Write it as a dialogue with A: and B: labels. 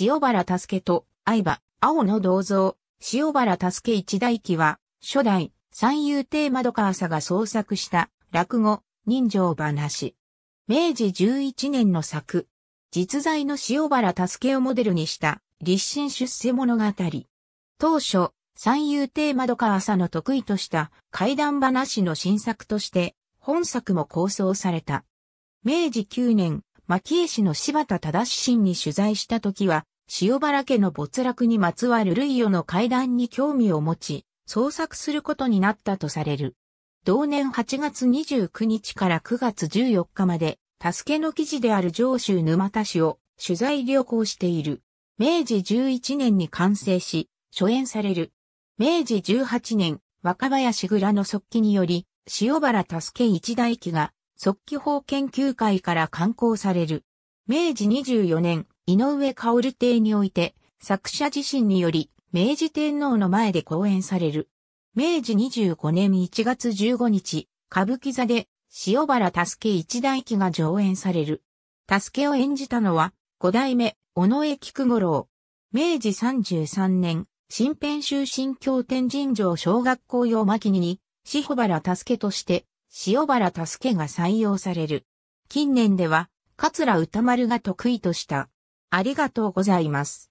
A: 塩原助と相葉、青の銅像、塩原助一代記は、
B: 初代、三遊亭窓川佐が創作した落語、人情話。明治11年の作。実在の塩原助をモデルにした立身出世物語。当初、三遊亭窓川佐の得意とした怪談話の新作として、本作も構想された。明治9年、牧江氏の柴田忠信に取材した時は、塩原家の没落にまつわる類与の階段に興味を持ち、創作することになったとされる。同年8月29日から9月14日まで、助けの記事である上州沼田市を取材旅行している。明治11年に完成し、初演される。明治18年、若林蔵の側記により、塩原助け一大記が速記法研究会から刊行される。明治24年、井上薫邸において、作者自身により、明治天皇の前で講演される。明治25年1月15日、歌舞伎座で、塩原助一代記が上演される。助を演じたのは、五代目、尾上菊五郎。明治33年、新編集新経天神城小学校用巻にに、塩原助として、塩原助けが採用さ
A: れる。近年では、桂歌丸が得意とした。ありがとうございます。